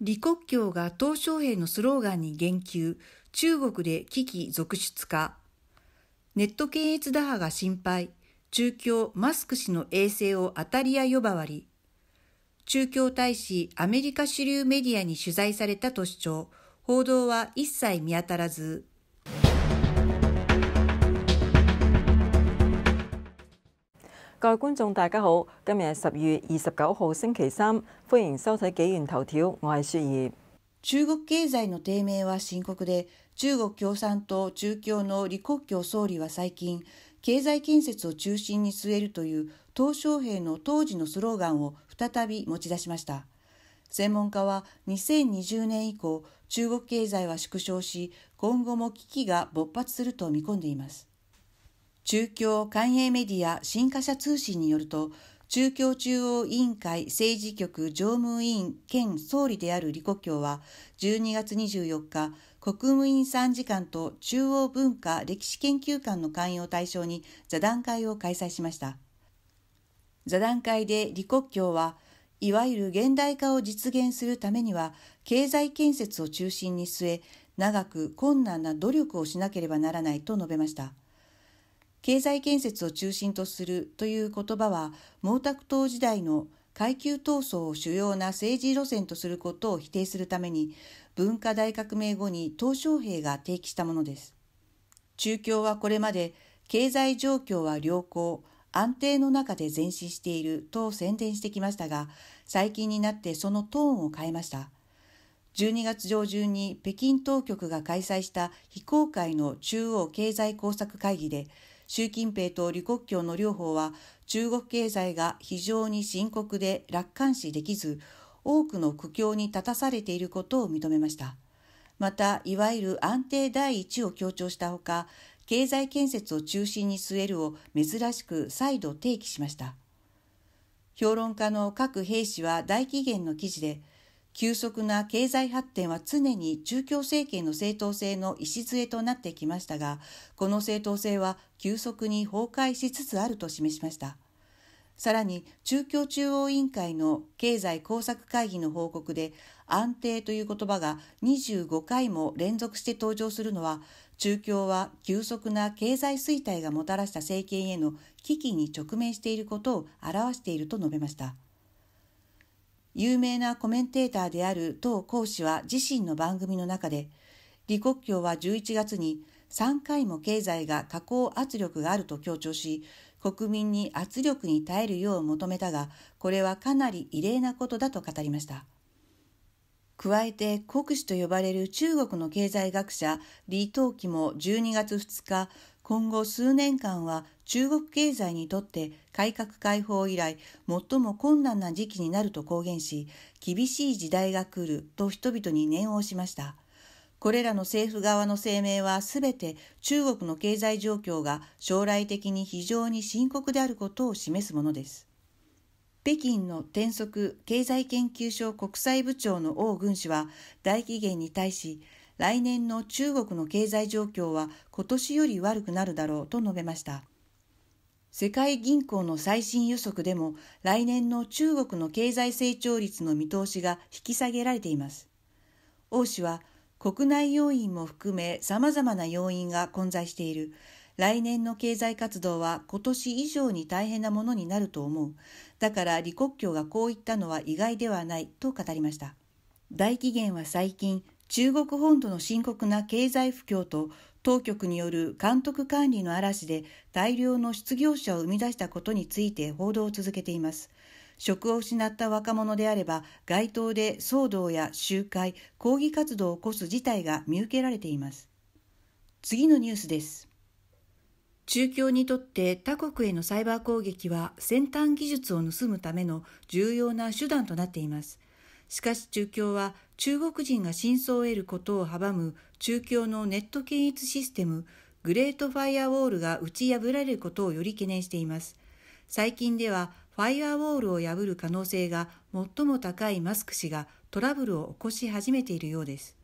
李克強が鄧小平のスローガンに言及、中国で危機続出か。ネット検閲打破が心配、中共マスク氏の衛星を当たり屋呼ばわり。中共大使アメリカ主流メディアに取材されたと主張、報道は一切見当たらず、各位觀眾大家好，今日係十月二十九號星期三，歡迎收睇紀元頭條，我係雪兒。中國経済の低迷は深刻で、中国共産党中共の李克強総理は最近、経済建設を中心に据えるという鄧小平の当時のスローガンを再び持ち出しました。専門家は2020年以降、中国経済は縮小し、今後も危機が勃発すると見込んでいます。中共官営メディア新華社通信によると、中共中央委員会政治局常務委員兼総理である李克強は12月24日、国務院参事官と中央文化歴史研究館の会員を対象に座談会を開催しました。座談会で李克強は、いわゆる現代化を実現するためには、経済建設を中心に据え、長く困難な努力をしなければならないと述べました。経済建設を中心とするという言葉は毛沢東時代の階級闘争を主要な政治路線とすることを否定するために文化大革命後に鄧小平が提起したものです。中共はこれまで経済状況は良好、安定の中で前進していると宣伝してきましたが、最近になってそのトーンを変えました。12月上旬に北京当局が開催した非公開の中央経済工作会議で、習近平と李克強の両方は中国経済が非常に深刻で楽観視できず多くの苦境に立たされていることを認めましたまたいわゆる安定第一を強調したほか経済建設を中心に据えるを珍しく再度提起しました評論家の各兵士は大紀元の記事で急速な経済発展は常に中共政権の正当性の礎となってきましたが、この正当性は急速に崩壊しつつあると示しました。さらに、中共中央委員会の経済工作会議の報告で、安定という言葉が25回も連続して登場するのは、中共は急速な経済衰退がもたらした政権への危機に直面していることを表していると述べました。有名なコメンテーターである当講師は自身の番組の中で、李克強は11月に3回も経済が下降圧力があると強調し、国民に圧力に耐えるよう求めたが、これはかなり異例なことだと語りました。加えて国司と呼ばれる中国の経済学者李登輝も12月2日今後数年間は中国経済にとって改革開放以来最も困難な時期になると公言し厳しい時代が来ると人々に念を押しましたこれらの政府側の声明はすべて中国の経済状況が将来的に非常に深刻であることを示すものです北京の転職経済研究所国際部長の王軍氏は大期限に対し来年の中国の経済状況は今年より悪くなるだろうと述べました世界銀行の最新予測でも来年の中国の経済成長率の見通しが引き下げられています王氏は国内要因も含め様々な要因が混在している来年の経済活動は今年以上に大変なものになると思う。だから李克強がこう言ったのは意外ではないと語りました。大紀元は最近、中国本土の深刻な経済不況と当局による監督管理の嵐で大量の失業者を生み出したことについて報道を続けています。職を失った若者であれば街頭で騒動や集会、抗議活動を起こす事態が見受けられています。次のニュースです。中共にとって他国へのサイバー攻撃は先端技術を盗むための重要な手段となっています。しかし中共は中国人が真相を得ることを阻む中共のネット検閲システムグレートファイアウォールが打ち破られることをより懸念しています。最近ではファイアウォールを破る可能性が最も高いマスク氏がトラブルを起こし始めているようです。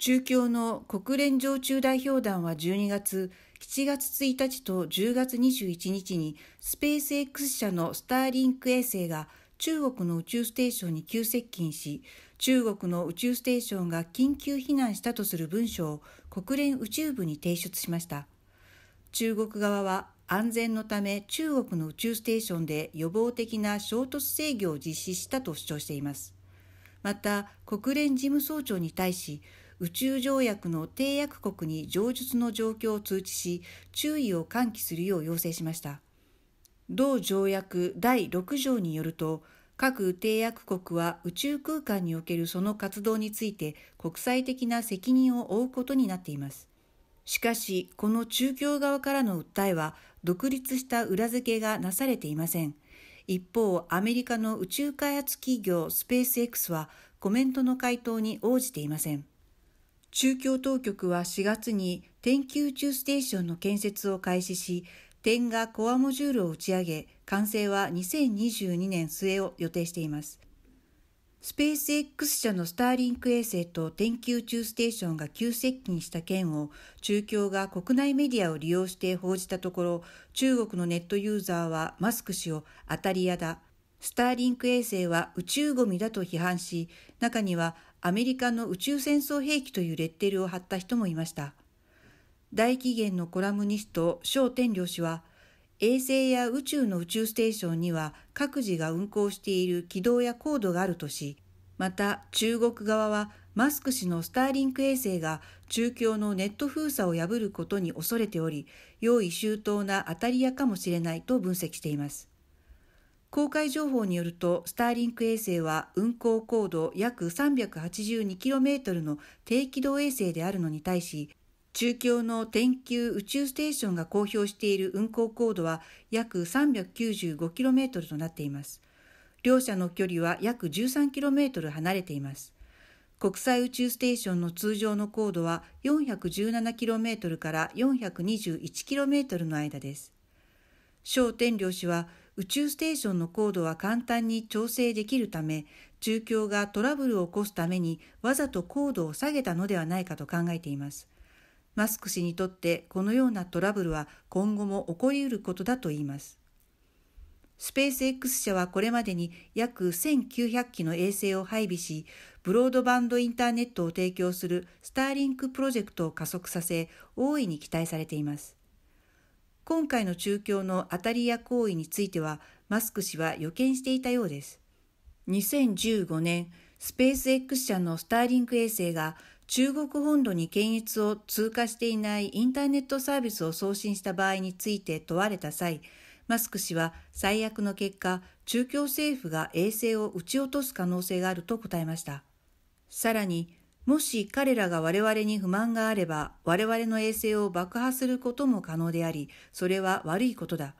中共の国連常駐代表団は12月、7月1日と10月21日にスペース X 社のスターリンク衛星が中国の宇宙ステーションに急接近し、中国の宇宙ステーションが緊急避難したとする文書を国連宇宙部に提出しました。中国側は安全のため中国の宇宙ステーションで予防的な衝突制御を実施したと主張しています。また、国連事務総長に対し、宇宙条約の締約国に上述の状況を通知し、注意を喚起するよう要請しました。同条約第6条によると、各締約国は宇宙空間におけるその活動について国際的な責任を負うことになっています。しかし、この中共側からの訴えは独立した裏付けがなされていません。一方、アメリカの宇宙開発企業スペース X はコメントの回答に応じていません。中共当局は4月に天気宇宙ステーションの建設を開始し、点がコアモジュールを打ち上げ、完成は2022年末を予定しています。スペース X 社のスターリンク衛星と天気宇宙ステーションが急接近した件を中共が国内メディアを利用して報じたところ、中国のネットユーザーはマスク氏を当たり屋だ、スターリンク衛星は宇宙ゴミだと批判し、中にはアメリカの宇宙戦争兵器というレッテルを貼った人もいました。大紀元のコラムニスト、小天領氏は、衛星や宇宙の宇宙ステーションには各自が運行している軌道や高度があるとし、また中国側はマスク氏のスターリンク衛星が中共のネット封鎖を破ることに恐れており、用意周到な当たり屋かもしれないと分析しています。公開情報によると、スターリンク衛星は運行高度約 382km の低軌道衛星であるのに対し、中共の天球宇宙ステーションが公表している運行高度は約 395km となっています。両者の距離は約 13km 離れています。国際宇宙ステーションの通常の高度は 417km から 421km の間です。小天領氏は宇宙ステーションの高度は簡単に調整できるため、中共がトラブルを起こすためにわざと高度を下げたのではないかと考えています。マスク氏にとってこのようなトラブルは今後も起こりうることだと言います。スペース X 社はこれまでに約1900機の衛星を配備し、ブロードバンドインターネットを提供するスターリンクプロジェクトを加速させ、大いに期待されています。今回の中共の当たり屋行為については、マスク氏は予見していたようです。2015年、スペース X 社のスターリンク衛星が中国本土に検閲を通過していないインターネットサービスを送信した場合について問われた際、マスク氏は最悪の結果、中共政府が衛星を撃ち落とす可能性があると答えました。さらに、もし彼らが我々に不満があれば、我々の衛星を爆破することも可能であり、それは悪いことだ。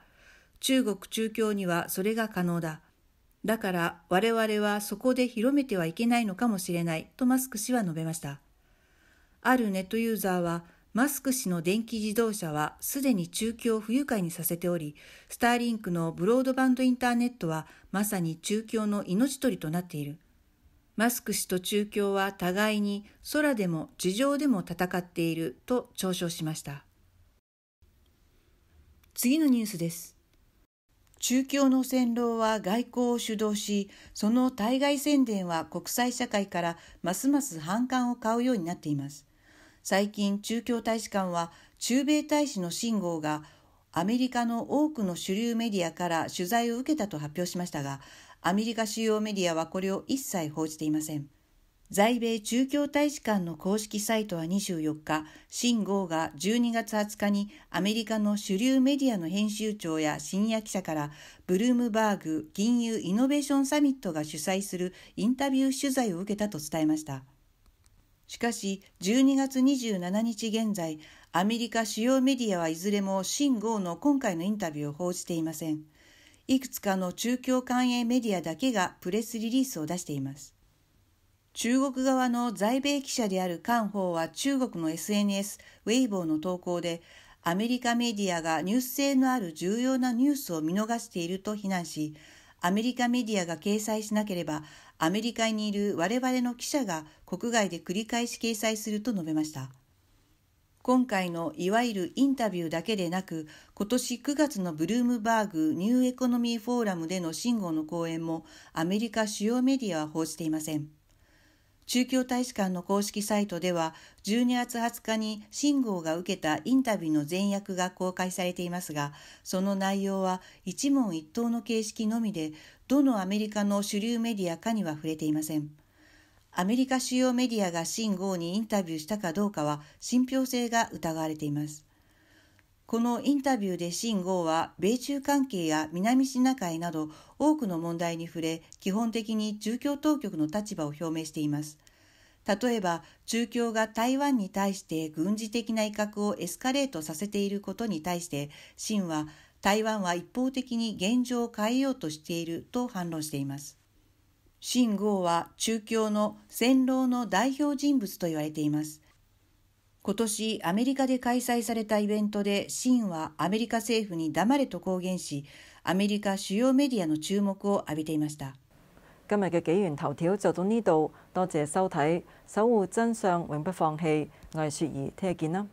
中国中共にはそれが可能だ。だから我々はそこで広めてはいけないのかもしれないとマスク氏は述べました。あるネットユーザーは、マスク氏の電気自動車はすでに中共不愉快にさせており、スターリンクのブロードバンドインターネットはまさに中共の命取りとなっている。マスク氏と中共は互いに空でも地上でも戦っていると嘲笑しました。次のニュースです。中共の戦狼は外交を主導し、その対外宣伝は国際社会からますます反感を買うようになっています。最近、中共大使館は中米大使の信号がアメリカの多くの主流メディアから取材を受けたと発表しましたが、アメリカ主要メディアはこれを一切報じていません。在米中共大使館の公式サイトは24日、秦剛が12月20日にアメリカの主流メディアの編集長や深夜記者からブルームバーグ金融イノベーションサミットが主催するインタビュー取材を受けたと伝えました。しかし、12月27日現在、アメリカ主要メディアはいずれも秦剛の今回のインタビューを報じていません。いくつかの中共官営メディアだけがプレスリリースを出しています。中国側の在米記者である官方は中国の SNS、ウェイボーの投稿で、アメリカメディアがニュース性のある重要なニュースを見逃していると非難し、アメリカメディアが掲載しなければ、アメリカにいる我々の記者が国外で繰り返し掲載すると述べました。今回のいわゆるインタビューだけでなく、今年9月のブルームバーグニューエコノミーフォーラムでの信号の講演もアメリカ主要メディアは報じていません。中京大使館の公式サイトでは、12月20日に信号が受けたインタビューの全訳が公開されていますが、その内容は一問一答の形式のみで、どのアメリカの主流メディアかには触れていません。アメリカ主要メディアが秦号にインタビューしたかどうかは信憑性が疑われています。このインタビューで秦号は米中関係や南シナ海など多くの問題に触れ基本的に中共当局の立場を表明しています。例えば中共が台湾に対して軍事的な威嚇をエスカレートさせていることに対して秦は台湾は一方的に現状を変えようとしていると反論しています。秦剛は中共の戦狼の代表人物と言われています。今年アメリカで開催されたイベントで秦はアメリカ政府に黙れと公言し、アメリカ主要メディアの注目を浴びていました。今日嘅紀元頭條就到呢度，多謝收睇，守護真相永不放棄，我雪兒，聽日見啦。